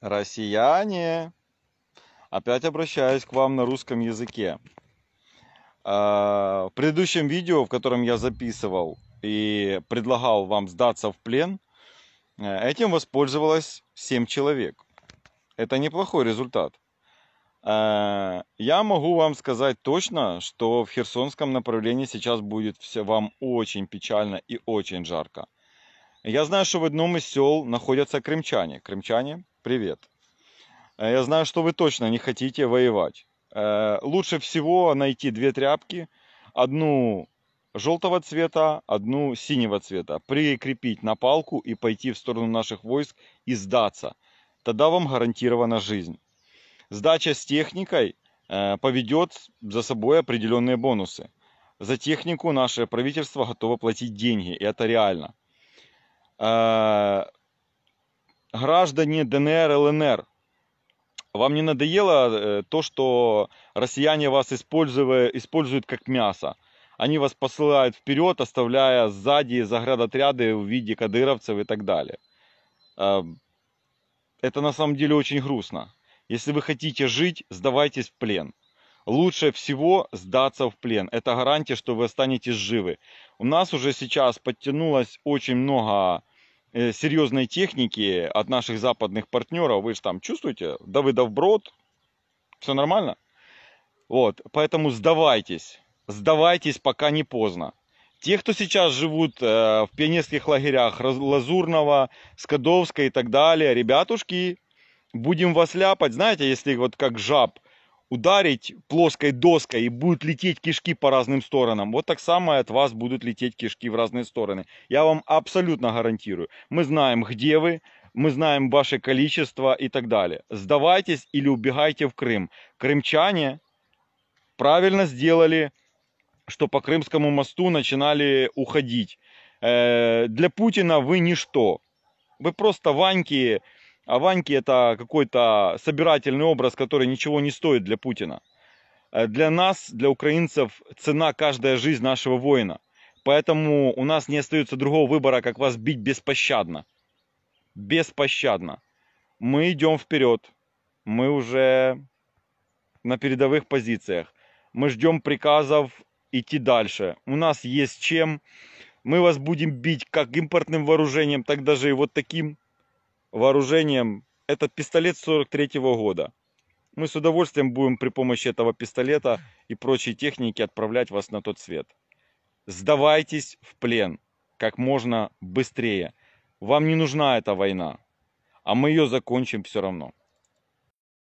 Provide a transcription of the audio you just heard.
Россияне, опять обращаюсь к вам на русском языке. А, в предыдущем видео, в котором я записывал и предлагал вам сдаться в плен, э, этим воспользовалось 7 человек. Это неплохой результат. А, я могу вам сказать точно, что в Херсонском направлении сейчас будет все вам очень печально и очень жарко. Я знаю, что в одном из сел находятся крымчане. Крымчане привет. Э, я знаю, что вы точно не хотите воевать. Э, лучше всего найти две тряпки, одну желтого цвета, одну синего цвета, прикрепить на палку и пойти в сторону наших войск и сдаться. Тогда вам гарантирована жизнь. Сдача с техникой э, поведет за собой определенные бонусы. За технику наше правительство готово платить деньги, и это реально граждане ДНР, ЛНР, вам не надоело э, то, что россияне вас используют как мясо? Они вас посылают вперед, оставляя сзади заградотряды в виде кадыровцев и так далее. Э, это на самом деле очень грустно. Если вы хотите жить, сдавайтесь в плен. Лучше всего сдаться в плен. Это гарантия, что вы останетесь живы. У нас уже сейчас подтянулось очень много Э, серьезной техники от наших западных партнеров. Вы же там чувствуете? да Давыдов брод. Все нормально? Вот. Поэтому сдавайтесь. Сдавайтесь, пока не поздно. Те, кто сейчас живут э, в пионерских лагерях Лазурного, Скадовска и так далее, ребятушки, будем вас ляпать. Знаете, если вот как жаб – ударить плоской доской и будут лететь кишки по разным сторонам. Вот так само и от вас будут лететь кишки в разные стороны. Я вам абсолютно гарантирую. Мы знаем, где вы, мы знаем ваше количество и так далее. Сдавайтесь или убегайте в Крым. Крымчане правильно сделали, что по Крымскому мосту начинали уходить. Э, для Путина вы ничто. Вы просто ваньки, а Ваньки это какой-то собирательный образ, который ничего не стоит для Путина. Э, для нас, для украинцев, цена каждая жизнь нашего воина. Поэтому у нас не остается другого выбора, как вас бить беспощадно. Беспощадно. Мы идем вперед. Мы уже на передовых позициях. Мы ждем приказов идти дальше. У нас есть чем. Мы вас будем бить как импортным вооружением, так даже и вот таким вооружением. Это пистолет 43 -го года. Мы с удовольствием будем при помощи этого пистолета и прочей техники отправлять вас на тот свет. Сдавайтесь в плен как можно быстрее. Вам не нужна эта война, а мы ее закончим все равно.